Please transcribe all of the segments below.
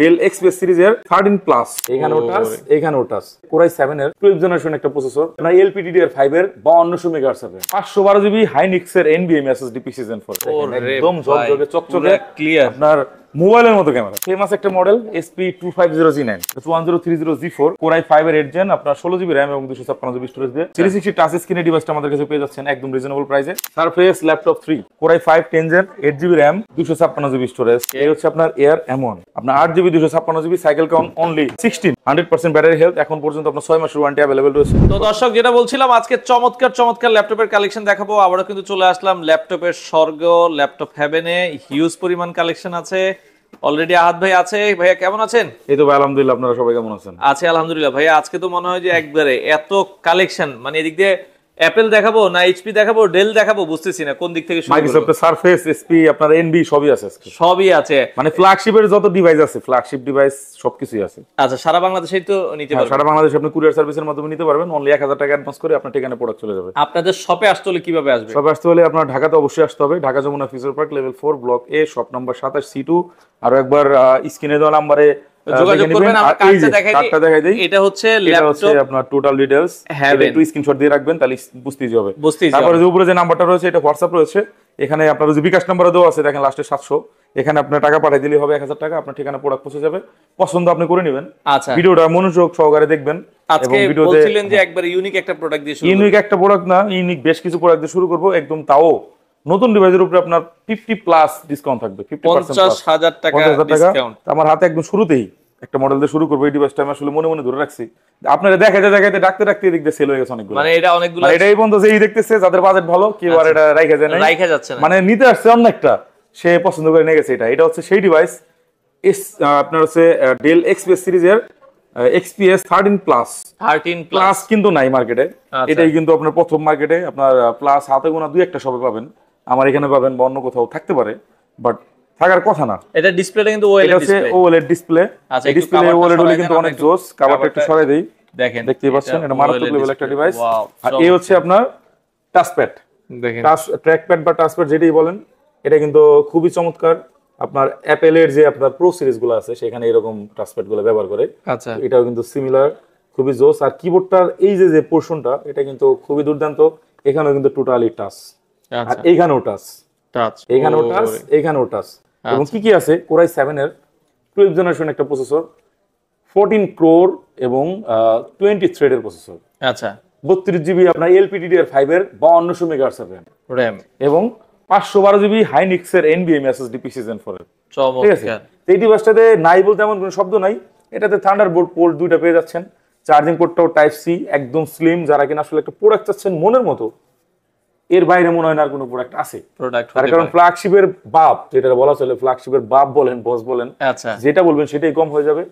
Del express সিরিজের thirteen plus এখানে ওটাস এখানে ওটাস কোরাই সেভেন এর টুয়েলভ জেনারেশন একটা প্রসেসর না এলপিডি এর ফাইভ এর বাউন্নশো মেগা হবে পাঁচশো বারো জিবি হাইনিক্স এর এনবিএম এস এস ডিপি সিজন ফোর একদম ঝকঝকে চকচকে ক্লিয়ার আপনার মোবাইলের মতো ক্যামেরা ফেমাস একটা model SP two five zero G nine one zero three zero G four core five এর এইট জেন আপনার ষোলো জিবি র্যাম এবং দুশো ছাপ্পান্ন জিবি স্টোরেজ দিয়ে থ্রি সিক্সটি টাচ স্ক্রিনের ডিভাইসটা আমাদের কাছে পেয়ে যাচ্ছেন একদম রিজনেবল প্রাইসে Surface laptop three core i five ten gen eight GB RAM দুশো ছাপ্পান্ন জিবি স্টোরেজ এই হচ্ছে আপনার এয়ার এমন আপনার আট জিবি দুশো ছাপ্পান্ন GB cycle count only sixteen hundred percent battery health এখন পর্যন্ত আপনার ছয় মাসের ওয়ারেন্টি অ্যাভেলেবল রয়েছে তো দর্শক যেটা বলছিলাম আজকে চমৎকার চমৎকার ল্যাপটপের কালেকশন দেখাবো আবারও কিন্তু চলে আসলাম ল্যাপটপের স্বর্গ ল্যাপটপ হ্যাভেনে হিউজ পরিমাণ কালেকশন আছে অলরেডি আহাত ভাই আছে ভাইয়া কেমন আছেন এই তো ভাই আলহামদুলিল্লাহ আপনারা সবাই কেমন আছেন আছে আলহামদুলিল্লাহ ভাইয়া আজকে তো মনে হয় যে একবারে এত কালেকশন মানে এদিক দিয়ে অ্যাপেল দেখাবো না এইচপি দেখাবো ডেল দেখাবো বুঝতেছি না কোন দিক থেকে মাইক্রোসফটের সারফেস এসপি আপনার এনবি সবই আছে সবই আছে মানে ফ্ল্যাগশিপের যত ডিভাইস আছে ফ্ল্যাগশিপ ডিভাইস সবকিছুই আছে আচ্ছা সারা বাংলাদেশে তো নিতে হ্যাঁ, পারবেন সারা বাংলাদেশে আপনি কুরিয়ার সার্ভিসের মাধ্যমে নিতে পারবেন অনলি 1000 টাকা অ্যাডভান্স করে আপনার ঠিকানায় প্রোডাক্ট চলে যাবে আপনাদের শপে আসতে হলে কিভাবে আসবে শপে আসতে হলে আপনার ঢাকাতে অবশ্যই আসতে হবে Dhaka Jamuna future park level 4 block A shop number 27 সি2 আর একবার স্ক্রিনে দেওয়া নম্বরে হোয়াটসঅ্যাপ রয়েছে এখানে আপনার যে বিকাশ নাম্বারও দেওয়া আছে দেখেন লাস্টে সাতশো এখানে আপনার টাকা পাঠিয়ে দিলে হবে এক হাজার টাকা আপনার ঠিকানা প্রোডাক্ট পৌঁছে যাবে পছন্দ আপনি করে নেবেন আচ্ছা ভিডিওটা মনোযোগ সহকারে দেখবেন আজকে যে একবার ইউনিক একটা প্রোডাক্ট দিয়ে ইউনিক একটা প্রোডাক্ট না ইউনিক বেশ কিছু প্রোডাক্ট দিয়ে শুরু করবো একদম তাও নতুন ডিভাইসের উপরে আপনার ফিফটি প্লাস ডিসকাউন্ট থাকবে ফিফটি পার্সেন্ট টাকা আমার হাতে একদম শুরুতেই একটা মডেল দিয়ে শুরু করবো এই ডিভাইসটা আমি আসলে মনে মনে ধরে রাখছি আপনারা দেখা যায় দেখাতে ডাকতে ডাকতে এদিক দিয়ে সেল হয়ে গেছে অনেকগুলো মানে এটা অনেকগুলো মানে এটাই বন্ধ যে এই দেখতেছে যাদের বাজেট ভালো কেউ আর আচ্ছা। এটা রাইখা যায় না রাইখা যাচ্ছে না মানে নিতে আসছে অন্য একটা সে পছন্দ করে নিয়ে গেছে এটা এটা হচ্ছে সেই ডিভাইস এস আপনার হচ্ছে ডেল এক্সপিএস সিরিজের XPS thirteen plus thirteen plus কিন্তু নাই মার্কেটে আচ্ছা। এটাই কিন্তু আপনার প্রথম মার্কেটে আপনার প্লাস হাতে গোনা দুই একটা সবে পাবেন আমার এখানে পাবেন বা অন্য কোথাও থাকতে পারে বাট থাকার কথা না এটা ডিসপ্লেটা কিন্তু ওএলইডি ডিসপ্লে এটা হচ্ছে ওএলইডি ডিসপ্লে আচ্ছা ডিসপ্লে ওএলইডি হলে কিন্তু অনেক জোস কভারটা একটু সরিয়ে দেই দেখেন দেখতে পাচ্ছেন এটা মারাত্মক লেভেল একটা ডিভাইস আর এই হচ্ছে আপনার টাচপ্যাড দেখেন টাচ ট্র্যাকপ্যাড বা টাচপ্যাড যেটাই বলেন এটা কিন্তু খুবই চমৎকার আপনার এর যে আপনার প্রো সিরিজ গুলো আছে সেখানে এরকম টাচপ্যাড গুলো ব্যবহার করে আচ্ছা এটাও কিন্তু সিমিলার খুবই জোস আর কিবোর্ডটার এই যে যে পোর্শনটা এটা কিন্তু খুবই দুর্দান্ত এখানেও কিন্তু টোটালি টাচ আর এইখানেও টাচ টাচ এখানেও টাচ এখানেও টাচ এবং আচ্ছা। কি কি আছে কোরাই সেভেনের টুয়েলভ জেনারেশন একটা প্রসেসর ফোরটিন ক্রোর এবং টোয়েন্টি থ্রেডের প্রসেসর আচ্ছা বত্রিশ জিবি আপনার এলপিডিডিআর ফাইভ এর বাউন্নশো মেগাহার্সের র্যাম র্যাম এবং পাঁচশো বারো জিবি হাইনিক্স এর এনবিএম এসএসডি পিসিজেন ফোর এর ঠিক আছে এই ডিভাইসটাতে নাই বলতে এমন কোনো শব্দ নাই এটাতে থান্ডার বোর্ড পোর্ট দুইটা পেয়ে যাচ্ছেন চার্জিং পোর্টটাও টাইপ সি একদম স্লিম যারা কিনা আসলে একটা প্রোডাক্ট চাচ্ছেন মনের মতো এর বাইরে মনে হয় না কোনো প্রোডাক্ট আছে প্রোডাক্ট তার কারণ ফ্ল্যাগশিপের বাপ যেটা বলা চলে ফ্ল্যাগশিপের বাপ বলেন বস বলেন আচ্ছা যেটা বলবেন সেটাই কম হয়ে যাবে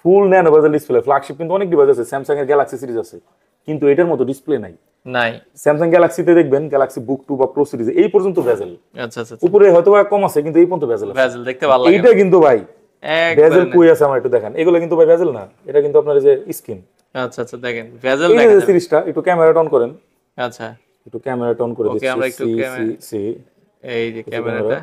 ফুল ন্যানো বাজার ডিসপ্লে ফ্ল্যাগশিপ কিন্তু অনেক ডিভাইস আছে স্যামসাং এর গ্যালাক্সি সিরিজ আছে কিন্তু এটার মতো ডিসপ্লে নাই নাই স্যামসাং গ্যালাক্সিতে দেখবেন গ্যালাক্সি বুক টু বা প্রো সিরিজ এই পর্যন্ত ভেজেল আচ্ছা, আচ্ছা আচ্ছা উপরে হয়তো কম আছে কিন্তু এই পর্যন্ত ভেজেল ভেজেল দেখতে ভালো লাগে এটা কিন্তু ভাই ভেজেল কই আছে আমার একটু দেখেন এগুলো কিন্তু ভাই ভেজেল না এটা কিন্তু আপনার যে স্কিন আচ্ছা আচ্ছা দেখেন ভেজেল দেখেন সিরিজটা একটু ক্যামেরা অন করেন আচ্ছা একটু ক্যামেরাটা অন করে দিচ্ছি আমরা একটু সি এই যে ক্যামেরাটা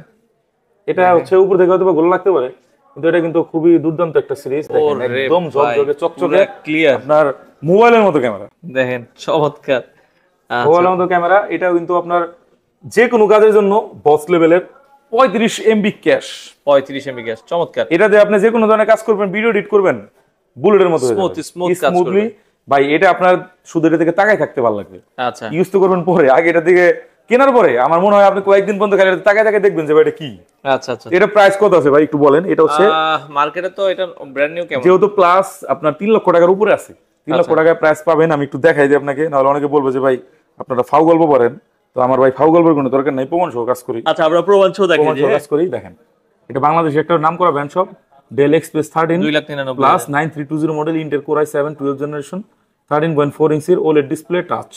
এটা হচ্ছে উপর থেকে হয়তো গোল লাগতে পারে কিন্তু এটা কিন্তু খুবই দুর্দান্ত একটা সিরিজ দেখেন একদম ঝকঝকে চকচকে ক্লিয়ার আপনার মোবাইলের মতো ক্যামেরা দেখেন চমৎকার আচ্ছা। মোবাইলের মতো ক্যামেরা এটাও কিন্তু আপনার যে কোনো কাজের জন্য বস লেভেলের পঁয়ত্রিশ এমবি ক্যাশ পঁয়ত্রিশ এমবি ক্যাশ চমৎকার এটা দিয়ে আপনি যে কোনো ধরনের কাজ করবেন ভিডিও এডিট করবেন বুলেটের মতো স্মুথ স্মুথ স্মুথলি ভাই এটা আপনার শুধু এটা থেকে তাকাই থাকতে ভালো লাগবে আচ্ছা ইউজ তো করবেন পরে আগে এটা দিকে কেনার পরে আমার মনে হয় আপনি কয়েকদিন পর্যন্ত খালি তাকায় তাকায় দেখবেন যে এটা কি আচ্ছা আচ্ছা এটা প্রাইস কত আছে ভাই একটু বলেন এটা হচ্ছে মার্কেটে তো এটা ব্র্যান্ড নিউ কেমন যেহেতু প্লাস আপনার 3 লক্ষ টাকার উপরে আছে 3 লক্ষ আচ্ছা। টাকায় প্রাইস পাবেন আমি একটু দেখাই দিই আপনাকে নাহলে অনেকে বলবে যে ভাই আপনারা ফাউ গল্প করেন তো আমার ভাই ফাউ গল্পের কোনো দরকার নাই প্রমাণ সহ কাজ করি আচ্ছা আমরা প্রমাণ সহ দেখেন কাজ করি দেখেন এটা বাংলাদেশের একটা নাম করা brand shop Dell express thirteen দুই লাখ নিরানব্বই plus nine three two zero model Intel core i seven twelve generation thirteen point four ইঞ্চির ওলেড ডিসপ্লে টাচ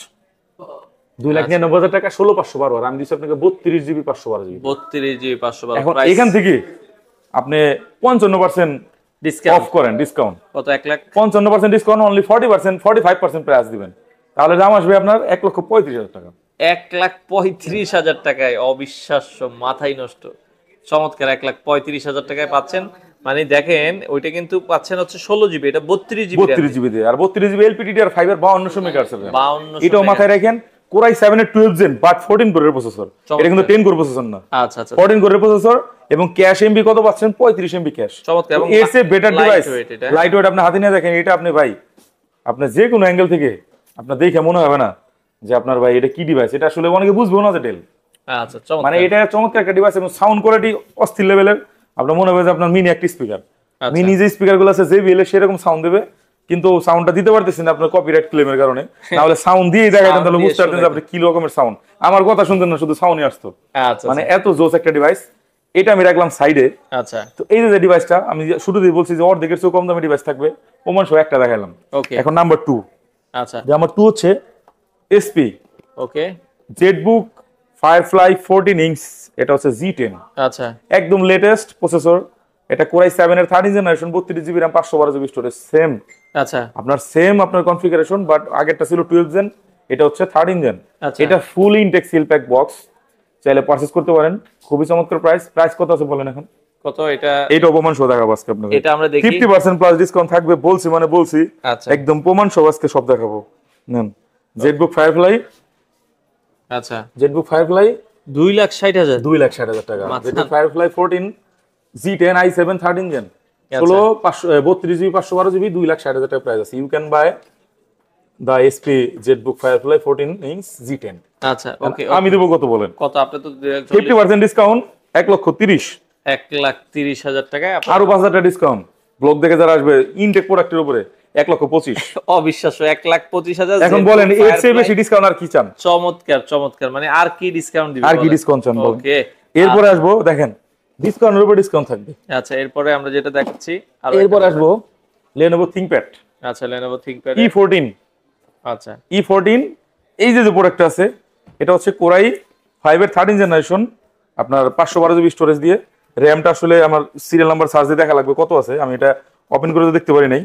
দুই লাখ নিরানব্বই হাজার টাকা ষোলো পাঁচশো বারো আর আমি দিচ্ছি আপনাকে বত্রিশ জিবি পাঁচশো বারো জিবি বত্রিশ জিবি পাঁচশো বারো এখন এখান থেকে আপনি পঞ্চান্ন পার্সেন্ট ডিসকাউন্ট অফ করেন ডিসকাউন্ট কত এক লাখ পঞ্চান্ন percent discount only forty percent forty five percent price দিবেন তাহলে দাম আসবে আপনার এক লক্ষ পঁয়ত্রিশ হাজার টাকা এক লাখ পঁয়ত্রিশ হাজার টাকায় অবিশ্বাস্য মাথায় নষ্ট চমৎকার এক লাখ পঁয়ত্রিশ হাজার টাকায় পাচ্ছেন মানে দেখেন ওইটা কিন্তু পাচ্ছেন হচ্ছে ষোলো জিবি এটা বত্রিশ জিবি বত্রিশ জিবি আর বত্রিশ জিবি এলপিডি আর ফাইবার বাউন্ন শো মেগাহার্স বাউন্ন এটাও মাথায় রাখেন কোরাই সেভেন এর টুয়েলভ জেন বাট ফোরটিন কোরের প্রসেসর এটা কিন্তু টেন কোর প্রসেসর না আচ্ছা আচ্ছা ফোরটিন কোরের প্রসেসর এবং ক্যাশ এমবি কত পাচ্ছেন পঁয়ত্রিশ MB cache better device lightweight আপনি হাতে নিয়ে দেখেন এটা আপনি ভাই আপনার যে কোনো অ্যাঙ্গেল থেকে আপনার দেখে মনে হবে না যে আপনার ভাই এটা কি ডিভাইস এটা আসলে অনেকে বুঝবো না যে ডেল আচ্ছা, মানে এটা চমৎকার একটা ডিভাইস এবং সাউন্ড কোয়ালিটি অস্থির লেভেলের আপনার মনে হবে যে আপনার মিনি একটা স্পিকার আচ্ছা। মিনি যে গুলো আছে যে বিএল সেরকম সাউন্ড দেবে কিন্তু সাউন্ডটা দিতে পারতেছি না আপনার কপিরাইট ক্লেমের কারণে তাহলে সাউন্ড দিয়ে জায়গাটা তাহলে বুঝতে পারতেন যে আপনি কি রকমের সাউন্ড আমার কথা শুনতেন না শুধু সাউন্ডই আসতো আচ্ছা, আচ্ছা। মানে এত জোস একটা ডিভাইস এটা আমি রাখলাম সাইডে আচ্ছা তো এই যে ডিভাইসটা আমি শুরু দিয়ে বলছি যে অর্ধেকের চেয়ে কম দামের ডিভাইস থাকবে ওমান সহ একটা দেখালাম এখন নাম্বার টু আচ্ছা যে আমার টু হচ্ছে HP okay ZBook book Firefly fourteen inch এটা হচ্ছে জি টেন আচ্ছা একদম লেটেস্ট প্রসেসর এটা কোরাই সেভেন এর থার্টি জেনারেশন বত্রিশ জিবি রাম পাঁচশো বারো জিবি স্টোরেজ সেম আচ্ছা আপনার সেম আপনার কনফিগারেশন বাট আগেরটা ছিল টুয়েলভ জেন এটা হচ্ছে থার্ড আচ্ছা। ইঞ্জিন এটা full intact seal pack box চাইলে পারচেস করতে পারেন খুবই চমৎকার প্রাইস প্রাইস কত আছে বলেন এখন কত এটা এটা অপমান সহ দেখাবো আজকে আপনাকে এটা আমরা দেখি 50% প্লাস ডিসকাউন্ট থাকবে বলছি মানে বলছি আচ্ছা। একদম প্রমাণ সহ আজকে সব দেখাবো নেন জেটবুক ফায়ারফ্লাই আচ্ছা জেটবুক ফায়ারফ্লাই দুই লাখ ষাট হাজার দুই লাখ ষাট হাজার টাকা ZBook Firefly fourteen G ten I seven thirteen engine ষোলো পাঁচশো বত্রিশ জিবি পাঁচশো বারো জিবি দুই লাখ ষাট হাজার টাকা প্রাইস আছে you can buy the HP ZBook Firefly fourteen inch G ten আচ্ছা ওকে আমি দেবো কত বলেন কত আপনি তো ফিফটি পার্সেন্ট ডিসকাউন্ট এক লক্ষ তিরিশ এক লাখ তিরিশ হাজার টাকায় আরো পাঁচ হাজার টাকা ডিসকাউন্ট ব্লক দেখে যারা আসবে ইনটেক প্রোডাক্টের উপরে এক লক্ষ পঁচিশ অবিশ্বাস্য এক লাখ পঁচিশ হাজার এখন বলেন এর চেয়ে বেশি ডিসকাউন্ট আর কি চান চমৎকার চমৎকার মানে আর কি ডিসকাউন্ট দিবেন আর কি ডিসকাউন্ট চান ওকে আচ্ছা। আসবো দেখেন ডিসকাউন্টের উপর ডিসকাউন্ট থাকবে আচ্ছা এরপরে আমরা যেটা দেখাচ্ছি এরপর আসবো আচ্ছা Lenovo ThinkPad e আচ্ছা e এই যে যে প্রোডাক্টটা আছে এটা হচ্ছে কোরাই ফাইভ এর থার্টিন জেনারেশন আপনার বারো জিবি স্টোরেজ দিয়ে র্যামটা আসলে আমার সিরিয়াল নাম্বার সার্চ দিয়ে দেখা লাগবে কত আছে আমি এটা ওপেন করে দেখতে পারি নাই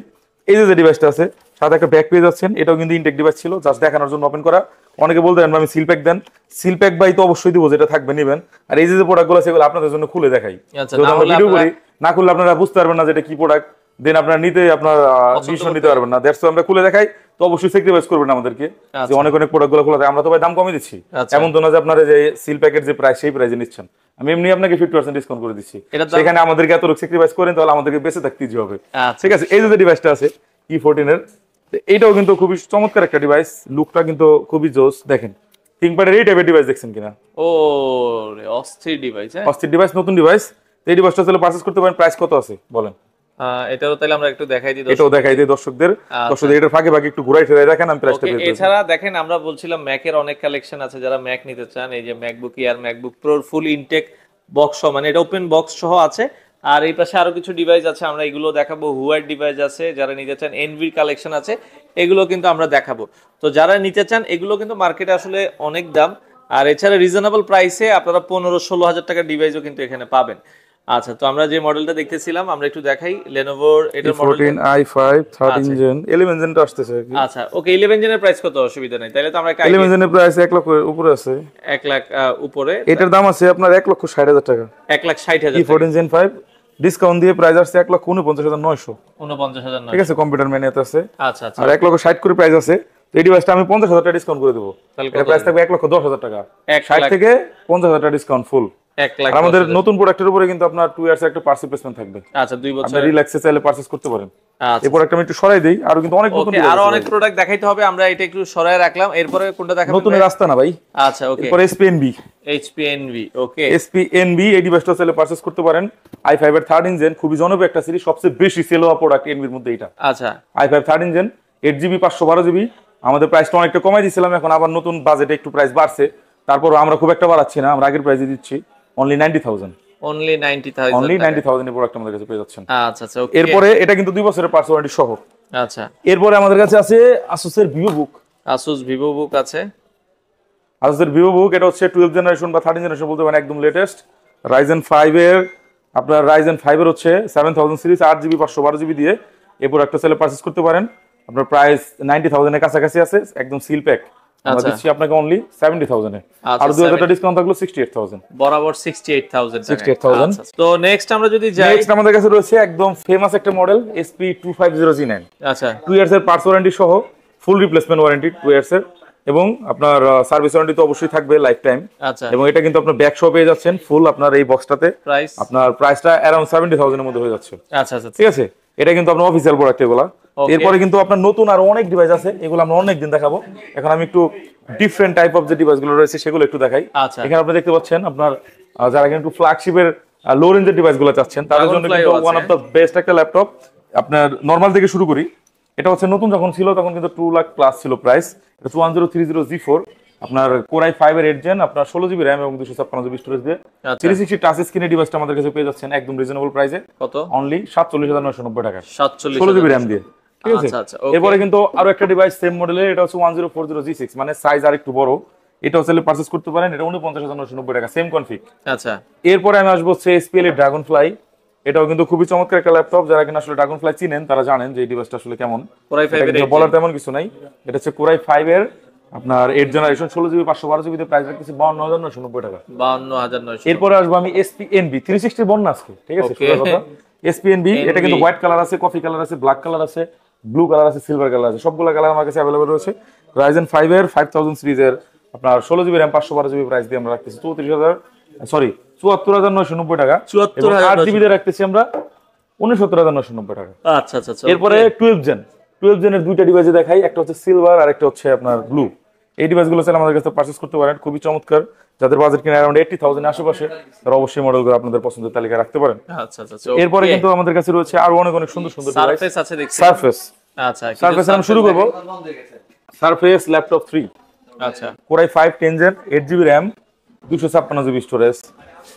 এই যে ডিভাইসটা আছে সাথে একটা ব্যাক পেয়ে যাচ্ছেন এটাও কিন্তু ইনটেক ডিভাইস ছিল জাস্ট দেখানোর জন্য ওপেন করা অনেকে বলতে আমি সিল প্যাক দেন সিল প্যাক বাই তো অবশ্যই দিব যেটা থাকবে নেবেন আর এই যে প্রোডাক্টগুলো সেগুলো আপনাদের জন্য খুলে দেখাই ভিডিও আচ্ছা, করি না খুললে আপনারা বুঝতে পারবেন না যেটা কি প্রোডাক্ট দেন আপনার নিতে আপনার ডিসিশন নিতে পারবেন না দ্যাটস আমরা খুলে দেখাই তো অবশ্যই সেক্রিফাইস করবেন আমাদেরকে আচ্ছা। যে অনেক অনেক প্রোডাক্টগুলো খোলা আমরা তো ভাই দাম কমে দিচ্ছি আচ্ছা। এমন তো না যে আপনারা যে সিল প্যাকেট যে প্রাইস সেই প্রাইসে নিচ্ছেন আমি এমনি আপনাকে ফিফটি পার্সেন্ট ডিসকাউন্ট করে দিচ্ছি সেখানে আমাদেরকে এত সেক্রিফাইস করেন তাহলে আমাদেরকে বেঁচে থাকতে যে হবে আচ্ছা। ঠিক আছে এই যে ডিভাইসটা আছে ই ফোরটিনের এইটাও কিন্তু খুবই চমৎকার একটা ডিভাইস লুকটা কিন্তু খুবই জোস দেখেন থিংকপ্যাডের এই টাইপের ডিভাইস দেখছেন কিনা ও অস্থির ডিভাইস হ্যাঁ? অস্থির ডিভাইস নতুন ডিভাইস এই ডিভাইসটা আসলে পারচেস করতে পারেন প্রাইস কত আছে বলেন এটাও তাহলে আমরা একটু দেখাই আচ্ছা। আমরা বলছিলাম অনেক কালেকশন আছে যারা ম্যাক নিতে চান এই যে ম্যাকবুক ম্যাকবুক ইনটেক বক্স মানে এটা ওপেন বক্স সহ আছে আর এই পাশে আরো কিছু ডিভাইস আছে আমরা এগুলো দেখাবো হুয়ার ডিভাইস আছে যারা নিতে চান এনভির কালেকশন আছে এগুলো কিন্তু আমরা দেখাবো তো যারা নিতে চান এগুলো কিন্তু মার্কেটে আসলে অনেক দাম আর এছাড়া রিজনেবল প্রাইসে আপনারা পনেরো ষোলো হাজার টাকার ডিভাইসও কিন্তু এখানে পাবেন আচ্ছা তো আমরা যে মডেলটা দেখতেছিলাম আমরা একটু দেখাই লেনোভোর এটা মডেল 14 ইঞ্জিন 11 জেন 11 আসছে কি আচ্ছা ওকে 11 জেনের প্রাইস কত অসুবিধা নাই তাহলে তো আমরা 11 জেনের প্রাইস 1 লাখ উপরে আছে 1 লাখ উপরে এটার দাম আছে আপনার 1 লক্ষ 60 হাজার টাকা 1 লাখ 60 হাজার 14 জেন 5 ডিসকাউন্ট দিয়ে প্রাইস আসছে 1 লক্ষ 49 হাজার 900 49 হাজার ঠিক আছে কম্পিউটার ম্যানিয়াতে আছে আচ্ছা আচ্ছা আর 1 লক্ষ 60 করে প্রাইস আছে এই ডিভাইসটা আমি 50 হাজার টাকা ডিসকাউন্ট করে দেব তাহলে প্রাইস থাকবে 1 লক্ষ 10 হাজার টাকা 60 থেকে 50 হাজার টাকা ডিসকাউন্ট ফুল আমাদের নতুন প্রোডাক্টের উপরে কিন্তু আপনার ইয়ার্স একটা থাকবে আচ্ছা বছর আপনি রিল্যাক্সে চাইলে পারচেজ করতে পারেন আচ্ছা। এই প্রোডাক্ট আমি একটু সরাই দেই আর কিন্তু অনেক নতুন অনেক প্রোডাক্ট দেখাইতে হবে আমরা এটা একটু সরাই রাখলাম কোনটা নতুন রাস্তা না ভাই আচ্ছা ওকে এরপর এসপিএনবি এইচপিএনবি ওকে এসপিএনবি চাইলে পারচেজ করতে পারেন আই ফাইভ এর থার্ড ইঞ্জিন খুবই জনপ্রিয় একটা সিরিজ সবচেয়ে বেশি সেল হওয়া প্রোডাক্ট এনবির মধ্যে এটা আচ্ছা I five third engine eight GB পাঁচশো বারো জিবি আমাদের প্রাইসটা অনেকটা কমাই দিয়েছিলাম এখন আবার নতুন বাজেটে একটু প্রাইস বাড়ছে তারপর আমরা খুব একটা বাড়াচ্ছি না আমরা আগের প্রাইসে দিচ্ছি অনলি 90000 অনলি 90000 অনলি 90000 এর প্রোডাক্ট আমাদের কাছে পেয়ে যাচ্ছেন আচ্ছা আচ্ছা ওকে এরপরে এটা কিন্তু দুই বছরের পার্টস ওয়ারেন্টি সহ আচ্ছা এরপরে আমাদের কাছে আছে Asus এর Vivo Book Asus Vivo Book আছে Asus এর Vivo Book এটা হচ্ছে 12th জেনারেশন বা 13th জেনারেশন বলতে পারেন একদম লেটেস্ট Ryzen 5 এর আপনার Ryzen 5 এর হচ্ছে 7000 সিরিজ 8GB 512GB দিয়ে এই প্রোডাক্টটা সেলে পারচেজ করতে পারেন আপনার প্রাইস 90000 এর কাছাকাছি আছে একদম সিল প্যাক আমরা আচ্ছা। দিচ্ছি আপনাকে অনলি 70000 এ আচ্ছা, আর 2000 ডিসকাউন্ট থাকলো 68000 বরাবর 68000 68000 আচ্ছা, তো নেক্সট আমরা যদি যাই নেক্সট আমাদের কাছে রয়েছে একদম ফেমাস একটা মডেল SP 250G9 আচ্ছা 2 ইয়ার্স এর পার্টস ওয়ারেন্টি সহ ফুল রিপ্লেসমেন্ট ওয়ারেন্টি 2 ইয়ার্স এর এবং আপনার সার্ভিস ওয়ারেন্টি তো অবশ্যই থাকবে লাইফ আচ্ছা। টাইম এবং এটা কিন্তু আপনার ব্যাক শো পেয়ে যাচ্ছেন ফুল আপনার এই বক্সটাতে আপনার প্রাইসটা অ্যারাউন্ড সেভেন্টি এর মধ্যে হয়ে যাচ্ছে আচ্ছা, আচ্ছা আচ্ছা ঠিক আছে এটা কিন্তু আপনার অফিসিয়াল প্রোডাক্ট এগুলা এরপরে কিন্তু আপনার নতুন আর অনেক ডিভাইস আছে এগুলো আমরা অনেক দিন দেখাবো এখন আমি একটু ডিফারেন্ট টাইপ অফ যে ডিভাইসগুলো রয়েছে সেগুলো একটু দেখাই আচ্ছা। এখানে আপনি দেখতে পাচ্ছেন আপনার যারা কিন্তু ফ্ল্যাগশিপের লো রেঞ্জের ডিভাইসগুলো চাচ্ছেন তাদের জন্য কিন্তু ওয়ান অফ দ্য বেস্ট একটা ল্যাপটপ আপনার নর্মাল থেকে শুরু করি এটা হচ্ছে নতুন যখন ছিল তখন কিন্তু টু লাখ প্লাস ছিল প্রাইস এটা one zero three zero G four আপনার কোরাই ফাইভ এর এইট জেন আপনার ষোলো জিবি র্যাম এবং দুশো ছাপ্পান্ন জিবি স্টোরেজ দিয়ে থ্রি সিক্সটি টাচ স্ক্রিনের ডিভাইসটা আমাদের কাছে পেয়ে যাচ্ছেন একদম রিজনেবল প্রাইসে কত অনলি সাতচল্লিশ হাজার নয়শো নব্বই টাকা সাতচল্লিশ ষোলো জিবি র্যাম দিয়ে ঠিক আছে আচ্ছা, আচ্ছা, এরপরে কিন্তু আরো একটা ডিভাইস সেম মডেলের এটা হচ্ছে one zero four zero G six মানে সাইজ আর একটু বড় এটা হচ্ছে পারচেস করতে পারেন এটা উনপঞ্চাশ হাজার নশো নব্বই টাকা সেম কনফিগ আচ্ছা এরপরে আমি আসবো হচ্ছে এসপিএল এর ড্রাগন ফ্লাই এটাও কিন্তু খুবই চমৎকার একটা ল্যাপটপ যারা কিনা আসলে ড্রাগন ফ্লাই চিনেন তারা জানেন যে এই ডিভাইসটা আসলে কেমন কোরাই ফাইভ এর বলার তেমন কিছু নাই এটা হচ্ছে কোরাই ফাইভ এর আপনার এইট জেনারেশন ষোলো জিবি পাঁচশো বারো জিবিতে প্রাইস রাখতেছি বাউন্ন হাজার নয়শো নব্বই টাকা বাউন্ন হাজার নয়শো এরপরে আসবো আমি এসপি এনবি থ্রি সিক্সটি বন্যা আজকে ঠিক আছে কথা এসপি এনবি এটা কিন্তু হোয়াইট কালার আছে কফি কালার আছে ব্ল্যাক কালার আছে ব্লু কালার আছে সিলভার কালার আছে সবগুলো কালার আমার কাছে অ্যাভেলেবল রয়েছে রাইজেন ফাইভ এর ফাইভ থাউজেন্ড সিরিজের আপনার ষোলো জিবি র্যাম পাঁচশো বারো জিবি প্রাইস দিয়ে আমরা রাখতেছি চৌত্রিশ হাজার সরি চুয়াত্তর হাজার নয়শো নব্বই টাকা চুয়াত্তর আট রাখতেছি আমরা উনসত্তর হাজার নয়শো নব্বই টাকা আচ্ছা আচ্ছা, আচ্ছা এরপরে টুয়েলভ জেন টুয়েলভ জেনের দুইটা ডিভাইস দেখাই একটা হচ্ছে সিলভার আর একটা হচ্ছে আপনার ব্লু এই স্যার আমাদের কাছে পারচেস করতে পারেন খুবই চমৎকার যাদের বাজেট কিনা অ্যারাউন্ড এইটি থাউজেন্ড আশেপাশে তারা অবশ্যই গুলো আপনাদের পছন্দের তালিকা রাখতে পারেন আচ্ছা, আচ্ছা, এরপরে কিন্তু আমাদের কাছে রয়েছে আরো অনেক অনেক সুন্দর সুন্দর সারফেস আছে দেখছি আচ্ছা আমি শুরু করবো সারফেস ল্যাপটপ থ্রি আচ্ছা core i 5 10 gen 8 GB RAM 256 GB storage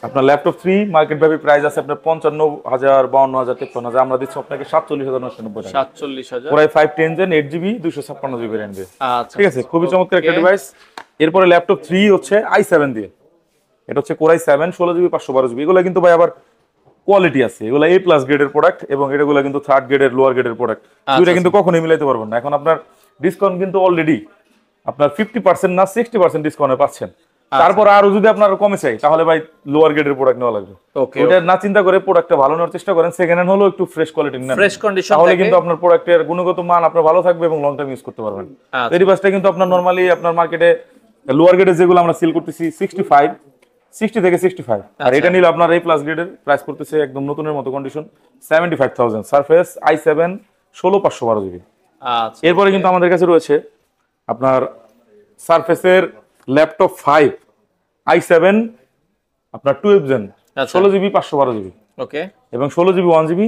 আপনার laptop free market value price আছে আপনার পঞ্চান্ন হাজার বাউন্ন হাজার তেপ্পান্ন হাজার আমরা দিচ্ছি আপনাকে সাতচল্লিশ হাজার নশো নব্বই সাতচল্লিশ হাজার পুরাই ফাইভ এইট জিবি দুশো ছাপ্পান্ন জিবি র্যাম দিয়ে আচ্ছা, ঠিক আছে আচ্ছা, খুবই চমৎকার একটা ডিভাইস এরপরে ল্যাপটপ থ্রি হচ্ছে আই সেভেন দিয়ে এটা হচ্ছে কোরাই সেভেন ষোলো জিবি পাঁচশো বারো জিবি এগুলো কিন্তু ভাই আবার কোয়ালিটি আছে এগুলো এ প্লাস গ্রেডের প্রোডাক্ট এবং এটাগুলো কিন্তু থার্ড গ্রেডের লোয়ার গ্রেডের প্রোডাক্ট দুইটা আচ্ছা। কিন্তু কখনোই মিলাইতে পারবেন না এখন আপনার ডিসকাউন্ট কিন্তু অলরেডি আপনার ফিফটি পার্সেন্ট না সিক্সটি পার্সেন্ট ডিসকাউন্টে পাচ্ছেন আচ্ছা। তারপর আরো যদি আপনার কমে চাই তাহলে ভাই লোয়ার গ্রেডের প্রোডাক্ট নেওয়া লাগবে ওটা না চিন্তা করে প্রোডাক্টটা ভালো নেওয়ার চেষ্টা করেন সেকেন্ড হ্যান্ড হলো একটু ফ্রেশ কোয়ালিটি না ফ্রেশ কন্ডিশন তাহলে কিন্তু আপনার প্রোডাক্টের গুণগত মান আপনার ভালো থাকবে এবং লং টাইম ইউজ করতে পারবেন আচ্ছা। এই বাসটা কিন্তু আপনার নরমালি আপনার মার্কেটে লোয়ার গ্রেডের যেগুলো আমরা সেল করতেছি সিক্সটি ফাইভ সিক্সটি থেকে সিক্সটি ফাইভ আর আচ্ছা। এটা নিলে আপনার এই প্লাস গ্রেডের প্রাইস করতেছে একদম নতুনের মতো condition seventy five thousand Surface I seven ষোলো পাঁচশো বারো জিবি এরপরে কিন্তু আমাদের কাছে রয়েছে আপনার সারফেসের ল্যাপটপ ফাইভ আই সেভেন আপনার টুয়েলভ জেন আচ্ছা। ষোলো জিবি পাঁচশো বারো জিবি ওকে এবং ষোলো জিবি ওয়ান জিবি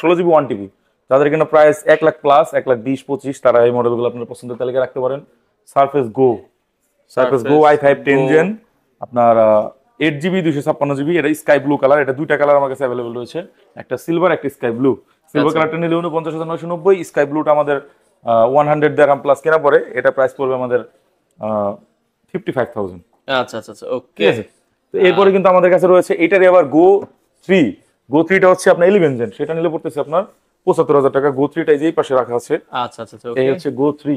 ষোলো জিবি ওয়ান টিবি যাদের কিনা প্রাইস এক লাখ প্লাস এক লাখ বিশ পঁচিশ তারা এই মডেলগুলো আপনার পছন্দের তালিকা রাখতে পারেন Surface Go Surface Go I five ten gen আপনার এইট জিবি দুশো ছাপ্পান্ন জিবি এটা স্কাই ব্লু কালার এটা দুইটা কালার আমার কাছে অ্যাভেলেবল রয়েছে একটা সিলভার একটা স্কাই ব্লু সিলভার কালারটা নিলে উনপঞ্চাশ হাজার নয়শো নব্বই স্কাই ব্লুটা আমাদের ওয়ান হান্ড্রেড দেড় প্লাস কেনা পরে এটা প্রাইস পড়বে আমাদের ফিফটি ফাইভ থাউজেন্ড আচ্ছা আচ্ছা আচ্ছা ওকে তো হ্যাঁ। এরপরে কিন্তু আমাদের কাছে রয়েছে এটারই আবার গো থ্রি গো থ্রিটা হচ্ছে আপনার ইলেভেন জেন সেটা নিলে পড়তেছে আপনার পঁচাত্তর হাজার টাকা গো থ্রিটা যেই পাশে রাখা আছে আচ্ছা আচ্ছা, আচ্ছা হচ্ছে গো থ্রি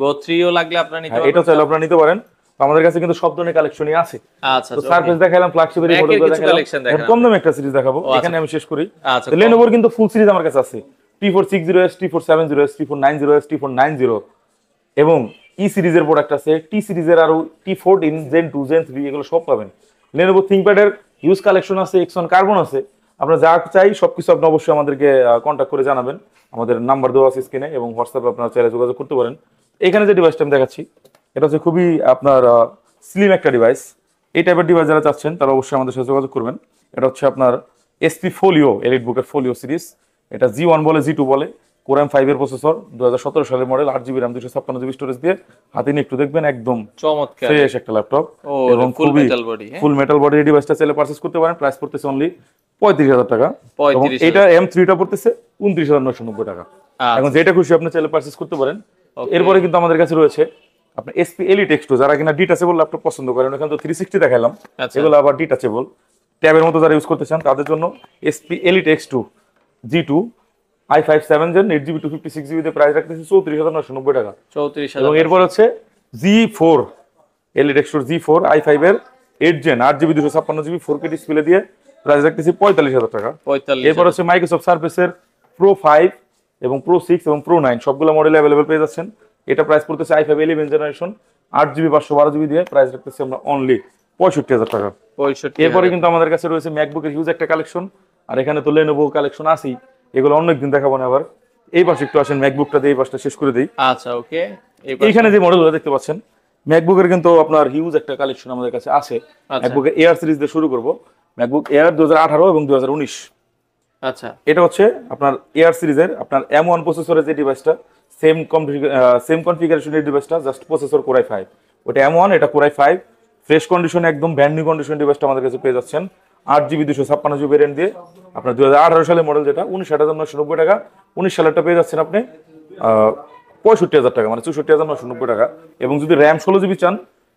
গো থ্রিও লাগলে আপনারা নিতে হ্যাঁ, পারেন এটা চাইলে আচ্ছা। আপনারা নিতে পারেন আমাদের কাছে কিন্তু সব ধরনের কালেকশনই আছে আচ্ছা, আচ্ছা তো সারফেস দেখালাম ফ্ল্যাগশিপের মডেলগুলো দেখালাম কম দামে একটা সিরিজ দেখাবো এখানে আমি শেষ করি আচ্ছা লেনোভোর কিন্তু ফুল সিরিজ আমার কাছে আছে T460S, T470S, T490S, T490 এবং ই e সিরিজের প্রোডাক্ট আছে টি সিরিজের আরও T fourteen gen two gen three এগুলো সব পাবেন লেনোভো থিঙ্কপ্যাডের হিউজ কালেকশন আছে এক্সন কার্বন আছে আপনার যা চাই সব কিছু আপনি অবশ্যই আমাদেরকে কন্ট্যাক্ট করে জানাবেন আমাদের নাম্বার দেওয়া আছে স্ক্রিনে এবং হোয়াটসঅ্যাপে আপনার চাইলে যোগাযোগ করতে পারেন এখানে যে ডিভাইসটা আমি দেখাচ্ছি এটা হচ্ছে খুবই আপনার স্লিম একটা ডিভাইস এই টাইপের ডিভাইস যারা চাচ্ছেন তারা অবশ্যই আমাদের সাথে যোগাযোগ করবেন এটা হচ্ছে আপনার এসপি ফোলিও এলিট বুকের ফোলিও সিরিজ এটা জি ওয়ান বলে জি টু বলে কোরআন এর প্রসেসর দু সালের মডেল আট জিবি র্যাম দুশো ছাপ্পান্ন জিবি স্টোরেজ দিয়ে হাতে নিয়ে একটু দেখবেন একদম চমৎকার একটা ল্যাপটপ এবং খুবই ফুল মেটাল বডি ডিভাইসটা চাইলে পারচেস করতে পারেন প্রাইস পড়তেছে অনলি পঁয়ত্রিশ হাজার টাকা এবং এটা এম থ্রিটা পড়তেছে উনত্রিশ হাজার নয়শো নব্বই টাকা আচ্ছা। এখন যেটা খুশি আপনি চাইলে পারচেস করতে পারেন এরপরে কিন্তু আমাদের কাছে রয়েছে আপনার এসপি এলি টেক্সটো যারা কিনা ডিটাচেবল ল্যাপটপ পছন্দ করেন ওখানে তো থ্রি সিক্সটি দেখালাম এগুলো আবার ডিটাচেবল ট্যাবের মতো যারা ইউজ করতে চান তাদের জন্য এসপি এলি টেক্স G two I five seven gen eight GB two fifty six জিবিতে প্রাইস রাখতেছি চৌত্রিশ হাজার নশো নব্বই টাকা চৌত্রিশ এবং এরপর হচ্ছে জি ফোর এলিডেক্সোর e G four I five এর এইট জেন আট জিবি দুশো ছাপ্পান্ন জিবি ফোর কে ডিসপ্লে দিয়ে প্রাইস রাখতেছি পঁয়তাল্লিশ হাজার টাকা এরপর হচ্ছে মাইক্রোসফট সার্ফেসের প্রো ফাইভ এবং প্রো সিক্স এবং প্রো নাইন সবগুলো মডেল অ্যাভেলেবেল পেয়ে যাচ্ছেন এটা প্রাইস পড়তেছে আই ফাইভ ইলেভেন জেনারেশন আট জিবি পাঁচশো বারো জিবি দিয়ে প্রাইস রাখতেছি আমরা অনলি পঁয়ষট্টি হাজার টাকা পঁয়ষট্টি এরপরে কিন্তু আমাদের কাছে রয়েছে ম্যাকবুকের হিউজ একটা কালেকশন আর এখানে তো লেনোভো কালেকশন আছেই এগুলো অন্য একদিন দেখাবো না আবার এই পাশে একটু আসেন ম্যাকবুকটা দিয়ে এই পাশটা শেষ করে দিই আচ্ছা ওকে এইখানে যে মডেলগুলো দেখতে পাচ্ছেন ম্যাকবুকের কিন্তু আপনার হিউজ একটা কালেকশন আমাদের কাছে আছে ম্যাকবুকের এয়ার সিরিজ দিয়ে শুরু করব ম্যাকবুক এয়ার দু এবং দু আচ্ছা এটা হচ্ছে আপনার এয়ার সিরিজের আপনার এম ওয়ান প্রসেসরের যে ডিভাইসটা সেম সেম কনফিগারেশনের ডিভাইসটা জাস্ট প্রসেসর কোরাই ফাইভ ওটা এম ওয়ান এটা কোরাই ফাইভ ফ্রেশ কন্ডিশনে একদম ব্র্যান্ড নিউ কন্ডিশন ডিভাইসটা আমাদের কাছে পেয়ে যাচ্ছেন আট জিবি দুশো ছাপ্পান্ন জিবি র্যাম দিয়ে আপনার দু হাজার সালের মডেল যেটা উনিশ হাজার নশো নব্বই টাকা উনিশ সালেরটা পেয়ে যাচ্ছেন আপনি পঁয়ষট্টি হাজার টাকা মানে চৌষট্টি হাজার নশো নব্বই টাকা এবং যদি র্যাম ষোলো জিবি চান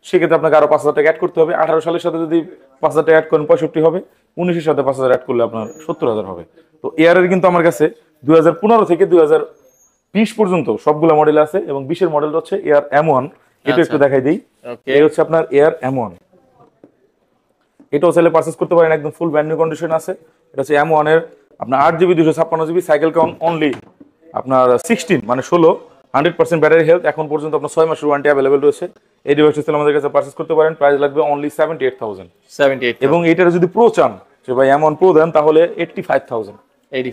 সেক্ষেত্রে আপনাকে আরও পাঁচ হাজার টাকা অ্যাড করতে হবে আঠারো সালের সাথে যদি পাঁচ হাজার টাকা অ্যাড করেন পঁয়ষট্টি হবে উনিশের সাথে পাঁচ হাজার অ্যাড করলে আপনার সত্তর হাজার হবে তো এয়ারের কিন্তু আমার কাছে দু হাজার পনেরো থেকে দু হাজার বিশ পর্যন্ত সবগুলো মডেল আছে এবং বিশের মডেল হচ্ছে এয়ার এম ওয়ান এটা আচ্ছা। একটু দেখাই দিই এই হচ্ছে আপনার এয়ার এম ওয়ান এটাও চাইলে পারচেস করতে পারেন একদম ফুল ব্র্যান্ড নিউ কন্ডিশন আছে এটা হচ্ছে এম ওয়ানের আপনার আট জিবি দুশো ছাপ্পান্ন জিবি সাইকেল কাউন্ট অনলি আপনার সিক্সটিন মানে ষোলো হান্ড্রেড পার্সেন্ট ব্যাটারি হেলথ এখন পর্যন্ত আপনার ছয় মাসের ওয়ারেন্টি অ্যাভেলেবেল রয়েছে এই ডিভাইসটি আমাদের কাছে পারচেস করতে পারেন প্রাইস লাগবে only seventy eight thousand seventy eight এবং এটার যদি প্রো চান যে ভাই এম ওয়ান প্রো দেন তাহলে এইটটি ফাইভ থাউজেন্ড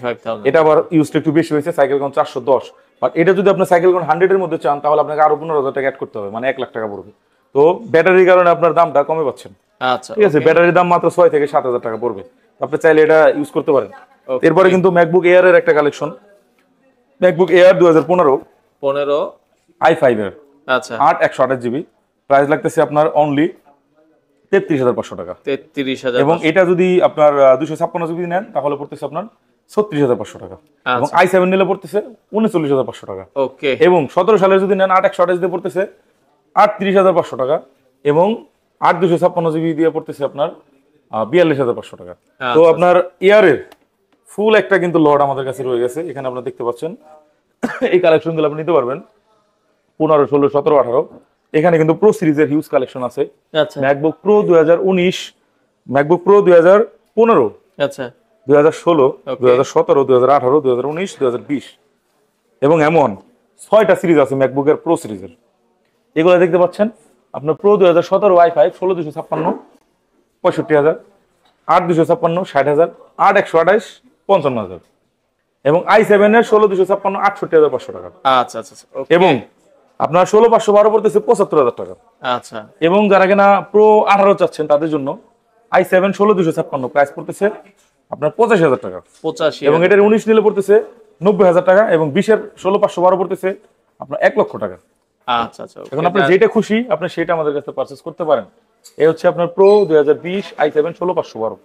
ফাইভ এটা আবার ইউজটা একটু বেশি হয়েছে সাইকেল কাউন্ট চারশো দশ বাট এটা যদি আপনার সাইকেল কাউন্ট হান্ড্রেডের মধ্যে চান তাহলে আপনাকে আরো পনেরো হাজার টাকা অ্যাড করতে হবে মানে এক লাখ টাকা পড়বে তো ব্যাটারির কারণে আপনার দামটা কমে পাচ্ছেন আচ্ছা ঠিক আছে ব্যাটারির দাম মাত্র ছয় থেকে সাত হাজার টাকা পড়বে আপনি চাইলে এটা ইউজ করতে পারেন এরপরে কিন্তু ম্যাকবুক এয়ার এর একটা কালেকশন ম্যাকবুক এয়ার দু হাজার পনেরো পনেরো আই ফাইভ এর আচ্ছা আট একশো আঠাশ জিবি প্রাইস লাগতেছে আপনার অনলি তেত্রিশ হাজার পাঁচশো টাকা তেত্রিশ হাজার এবং এটা যদি আপনার দুশো ছাপ্পান্ন জিবি নেন তাহলে পড়তেছে আপনার ছত্রিশ হাজার পাঁচশো টাকা আচ্ছা। এবং আই সেভেন নিলে পড়তেছে উনচল্লিশ হাজার পাঁচশো টাকা ওকে এবং সতেরো সালে যদি নেন আট একশো আঠাশ দিয়ে পড়তেছে আটত্রিশ হাজার পাঁচশো টাকা এবং আট দুশো ছাপ্পান্ন জিবি দিয়ে পড়তেছে আপনার বিয়াল্লিশ হাজার পাঁচশো টাকা আচ্ছা, তো আচ্ছা। আপনার ইয়ারের ফুল একটা কিন্তু লট আমাদের কাছে রয়ে গেছে এখানে আপনার দেখতে পাচ্ছেন এই কালেকশনগুলো আপনি নিতে পারবেন পনেরো ষোলো সতেরো আঠারো এখানে কিন্তু প্রো সিরিজের হিউজ কালেকশন আছে ম্যাকবুক আচ্ছা। প্রো দুই হাজার উনিশ ম্যাকবুক প্রো দুই হাজার পনেরো আচ্ছা দুই হাজার ষোলো দুই হাজার সতেরো দুই হাজার আঠারো দুই হাজার উনিশ দুই হাজার বিশ এবং এমন ছয়টা সিরিজ আছে ম্যাকবুকের প্রো সিরিজের এগুলো দেখতে পাচ্ছেন আপনার প্রো দুই হাজার সতেরো ওয়াইফাই ষোলো দুশো ছাপ্পান্ন পঁয়ষট্টি হাজার আট দুশো ছাপ্পান্ন ষাট হাজার আট একশো আঠাইশ পঞ্চান্ন হাজার এবং আই সেভেন এর ষোলো দুশো ছাপ্পান্ন আটষট্টি হাজার পাঁচশো টাকা আচ্ছা আচ্ছা, আচ্ছা এবং আপনার ষোলো পাঁচশো বারো পড়তেছে পঁচাত্তর হাজার টাকা আচ্ছা এবং যারা কিনা প্রো আঠারো চাচ্ছেন তাদের জন্য আই সেভেন ষোলো দুশো ছাপ্পান্ন প্রাইস পড়তেছে আপনার পঁচাশি হাজার টাকা পঁচাশি এবং এটার উনিশ নিলে পড়তেছে নব্বই হাজার টাকা এবং বিশের ষোলো পাঁচশো বারো পড়তেছে আপনার এক লক্ষ টাকা আচ্ছা, আচ্ছা, এখন আপনি যেটা খুশি আপনি সেটা আমাদের কাছে পারচেজ করতে পারেন এই হচ্ছে আপনার প্রো দুই হাজার বিশ আই সেভেন ষোলো পাঁচশো বারো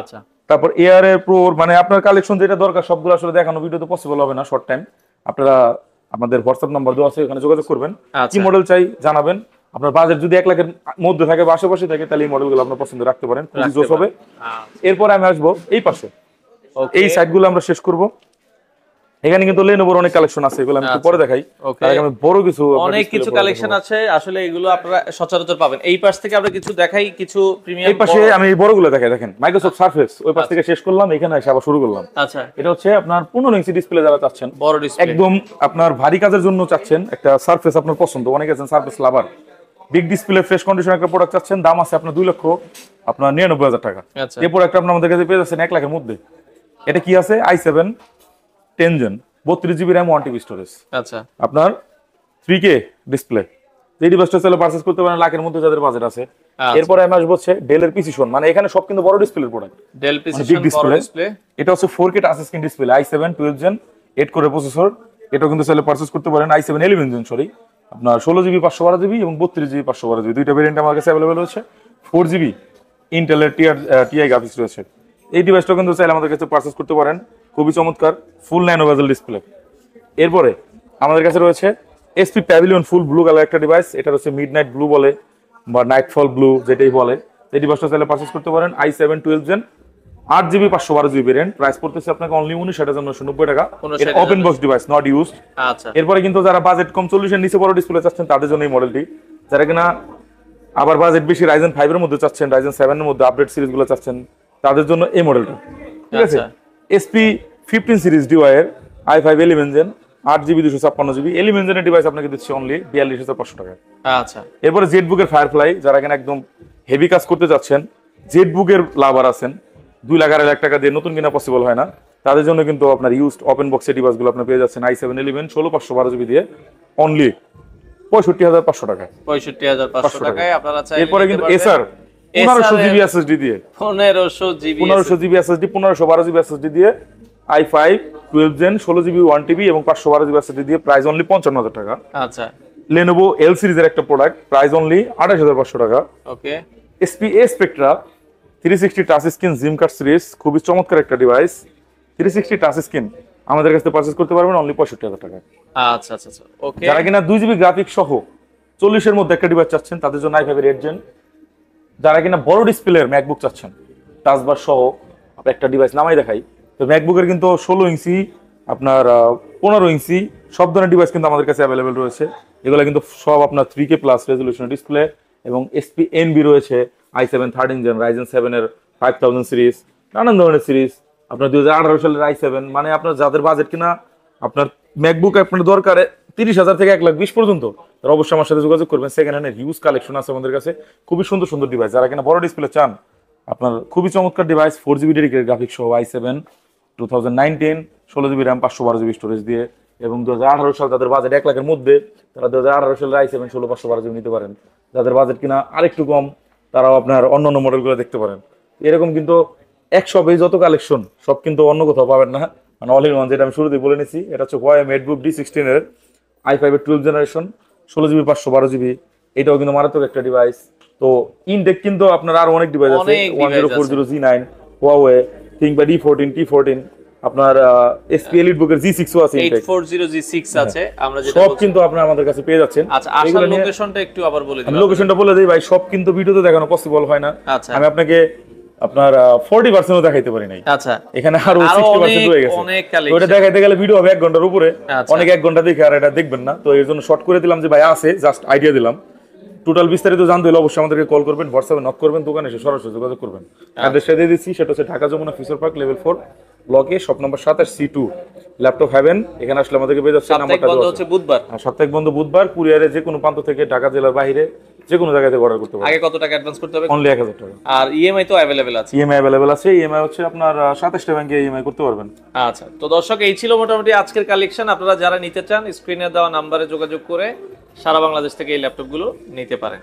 আচ্ছা তারপর এয়ার এর প্রো মানে আপনার কালেকশন যেটা দরকার সবগুলো আসলে দেখানো ভিডিও তো পসিবল হবে না শর্ট টাইম আপনারা আমাদের হোয়াটসঅ্যাপ নাম্বার দেওয়া আছে এখানে যোগাযোগ করবেন আচ্ছা। কি মডেল চাই জানাবেন আপনার বাজেট যদি এক লাখের মধ্যে থাকে বা আশেপাশে থাকে তাহলে এই মডেলগুলো আপনার পছন্দ রাখতে পারেন খুবই হবে এরপর আমি আসবো এই পাশে এই সাইট গুলো আমরা শেষ করবো এখানে কিন্তু লেনোভোর অনেক কালেকশন আছে এগুলো আমি একটু আচ্ছা, পরে দেখাই আমি বড় কিছু অনেক কিছু কালেকশন আছে আসলে এগুলো আপনারা সচরাচর পাবেন এই পাশ থেকে আমরা কিছু দেখাই কিছু প্রিমিয়াম এই পাশে আমি এই বড়গুলো দেখাই দেখেন মাইক্রোসফট সারফেস ওই পাশ আচ্ছা। থেকে শেষ করলাম এখানে এসে আবার শুরু করলাম আচ্ছা এটা হচ্ছে আপনার 15 ইঞ্চি ডিসপ্লে যারা চাচ্ছেন বড় ডিসপ্লে একদম আপনার ভারী কাজের জন্য চাচ্ছেন একটা সারফেস আপনার পছন্দ অনেক আছেন Surface lover big display fresh condition একটা প্রোডাক্ট চাচ্ছেন দাম আছে আপনার 2 লক্ষ আপনার 99000 টাকা আচ্ছা। এই প্রোডাক্ট আপনি আমাদের কাছে পেয়ে যাচ্ছেন 1 লাখের মধ্যে এটা কি আছে i7 টেন জেন বত্রিশ GB RAM one TB storage আচ্ছা আপনার থ্রি কে ডিসপ্লে এই ডিভাইসটা চাইলে পারচেস করতে পারেন লাখের মধ্যে যাদের বাজেট আছে আচ্ছা। এরপরে আমি আসবো হচ্ছে পিসিশন মানে এখানে সব কিন্তু বড় প্রোডাক্ট ডেল পিসিশন বড় ডিসপ্লে এটা হচ্ছে touch screen display 12 gen 8 core processor এটা কিন্তু চাইলে পারচেস করতে পারেন i7 11 জেন সরি আপনার 16 জিবি 512 জিবি এবং 32 জিবি 512 জিবি দুইটা ভেরিয়েন্ট আমার কাছে अवेलेबल হচ্ছে 4 জিবি ইন্টেলের টিআর টিআই গ্রাফিক্স রয়েছে এই ডিভাইসটা কিন্তু চাইলে আমাদের কাছে পারচেস করতে পারেন খুবই চমৎকার ফুল ন্যানো বেজেল ডিসপ্লে এরপরে আমাদের কাছে রয়েছে HP Pavilion full blue colour একটা ডিভাইস এটা হচ্ছে মিড নাইট ব্লু বলে বা নাইটফল ব্লু যেটাই বলে এই ডিভাইসটা চাইলে পারচেস করতে পারেন আই সেভেন টুয়েলভ জেন আট জিবি পাঁচশো বারো জিবি রেন্ট প্রাইস পড়তেছে আপনাকে অনলি উনিশ হাজার নশো নব্বই টাকা open box device not use এরপরে কিন্তু যারা বাজেট কম চল্লিশের নিচে বড় ডিসপ্লে চাচ্ছেন তাদের জন্য এই মডেলটি যারা কিনা আবার বাজেট বেশি রাইজেন ফাইভের মধ্যে চাচ্ছেন রাইজেন সেভেনের মধ্যে আপডেট সিরিজগুলো চাচ্ছেন তাদের জন্য এই মডেলটা ঠিক আছে আচ্ছা। এসপি ফিফটিন সিরিজ ডিওয়াইয়ের আই ফাইভ এলিভেনজেন আট জিবি দুশো ছাপ্পান্ন জিবি এলিভেনজেনের ডিভাইস আপনাকে দিচ্ছি অনলি বিয়াল্লিশ হাজার পাঁচশো টাকা আচ্ছা এরপরে জেড বুকের ফায়ারফ্লাই যারা এখানে একদম হেভি কাজ করতে যাচ্ছেন জেড বুকের লাভার আছেন দুই লাখ আড়াই লাখ টাকা দিয়ে নতুন কিনা পসিবল হয় না তাদের জন্য কিন্তু আপনার ইউজ ওপেন বক্সের ডিভাইসগুলো আপনি পেয়ে যাচ্ছেন আই সেভেন ইলেভেন ষোলো পাঁচশো বারো জিবি দিয়ে অনলি পঁয়ষট্টি হাজার পাঁচশো টাকা পঁয়ষট্টি হাজার পাঁচশো টাকায় আপনারা এরপরে কিন্তু এসআর পনেরোশো পনেরোশো জিবি এসএসডি বারো জিবি এসএসডি দিয়ে আই ফাইভ জেন ষোলো জিবি ওয়ান এবং পাঁচশো জিবি দিয়ে অনলি লেনোভো এল সিরিজের একটা প্রোডাক্ট অনলি হাজার পাঁচশো টাকা থ্রি সিক্সটি টাচ স্ক্রিন জিম কার্ড সিরিজ খুবই চমৎকার একটা device three sixty touch screen আমাদের কাছে পারচেস করতে পারবেন অনলি পঁয়ষট্টি হাজার টাকা আচ্ছা আচ্ছা ওকে আচ্ছা। যারা কিনা দুই জিবি গ্রাফিক সহ চল্লিশের মধ্যে একটা ডিভাইস চাচ্ছেন তাদের জন্য আইফাইভ ফাইভ রেড জেন যারা কিনা বড় ডিসপ্লের ম্যাকবুক চাচ্ছেন টাচবার সহ একটা ডিভাইস নামাই দেখাই তো ম্যাকবুকের কিন্তু ষোলো ইঞ্চি আপনার পনেরো ইঞ্চি সব ধরনের ডিভাইস কিন্তু আমাদের কাছে অ্যাভেলেবেল রয়েছে এগুলো কিন্তু সব আপনার three K plus resolution display এবং এসপি বি রয়েছে I seven third engine Ryzen সেভেনের ফাইভ থাউজেন্ড সিরিজ নানান ধরনের সিরিজ আপনার দু হাজার আঠারো সালের আই সেভেন মানে আপনার যাদের বাজেট কিনা আপনার ম্যাকবুক আপনার দরকারে তিরিশ হাজার থেকে এক লাখ বিশ পর্যন্ত তারা অবশ্যই আমার সাথে যোগাযোগ করবেন সেকেন্ড হ্যান্ডের হিউজ কালেকশন আছে আমাদের কাছে খুবই সুন্দর সুন্দর ডিভাইস যারা কিনা বড় ডিসপ্লে চান আপনার খুবই চমৎকার device four GB dedicated graphic সহ I seven two thousand nine ten ষোলো জিবি র্যাম পাঁচশো বারো জিবি স্টোরেজ দিয়ে এবং দু হাজার আঠারো সাল তাদের বাজেট এক লাখের মধ্যে তারা দু হাজার আঠারো সালের আই সেভেন ষোলো পাঁচশো বারো জিবি নিতে পারেন যাদের বাজেট কিনা আরেকটু কম তারাও আপনার অন্য অন্য মডেলগুলো দেখতে পারেন এরকম কিন্তু এক শপে যত কালেকশন সব কিন্তু অন্য কোথাও পাবেন না মানে অল ইন ওয়ান যেটা আমি শুরুতেই বলে নিছি এটা হচ্ছে হোয়াই মেডবুক ডি সিক্সটিনের আই ফাইভের টুয়েলভ জেনারেশন ষোলো জিবি পাঁচশো বারো জিবি এটাও কিন্তু মারাত্মক একটা ডিভাইস তো ইনটেক কিন্তু আপনার আরো অনেক ডিভাইস আছে one zero four zero G nine Huawei কিংবা ডি ফোরটিন টি ফোরটিন আপনার এসপি এলিট বুকের জি সিক্সও আছে জি সিক্স হ্যাঁ। আছে আমরা যেটা সব কিন্তু আপনারা আমাদের কাছে পেয়ে যাচ্ছেন আচ্ছা লোকেশনটা একটু আবার বলে দিই লোকেশনটা বলে দেই ভাই সব কিন্তু ভিডিওতে দেখানো পসিবল হয় না আচ্ছা। আমি আপনাকে আপনার 40% দেখাইতে পারি নাই আচ্ছা। এখানে আরো হয়ে গেছে দেখাইতে গেলে ভিডিও হবে ঘন্টার উপরে আচ্ছা। অনেক ঘন্টা দেখে আর এটা দেখবেন না তো এর জন্য শর্ট করে দিলাম যে ভাই আছে জাস্ট আইডিয়া দিলাম টোটাল বিস্তারিত জানতে হলে অবশ্যই আমাদেরকে কল করবেন হোয়াটসঅ্যাপে নক করবেন দোকানে এসে সরাসরি যোগাযোগ করবেন অ্যাড্রেসটা আচ্ছা। দিয়ে দিচ্ছি সেটা হচ্ছে Dhaka Jamuna future park level four ব্লকে shop number 27 C two laptop haven এখানে আসলে আমাদেরকে পেয়ে যাচ্ছে নাম্বারটা বুধবার হ্যাঁ, সাপ্তাহিক বন্ধ বুধবার কুরিয়ারে যে কোনো প্রান্ত থেকে ঢাকা জেলার বাইরে যে কোনো জায়গাতে অর্ডার করতে পারবেন আগে কত টাকা অ্যাডভান্স করতে হবে অনলি 1000 টাকা আর ইএমআই তো अवेलेबल আছে ইএমআই अवेलेबल আছে ইএমআই হচ্ছে আপনার 27টা ব্যাংকে ইএমআই করতে পারবেন আচ্ছা তো দর্শক এই ছিল মোটামুটি আজকের কালেকশন আপনারা যারা নিতে চান স্ক্রিনে দেওয়া নম্বরে যোগাযোগ করে সারা বাংলাদেশ থেকে এই ল্যাপটপগুলো নিতে পারেন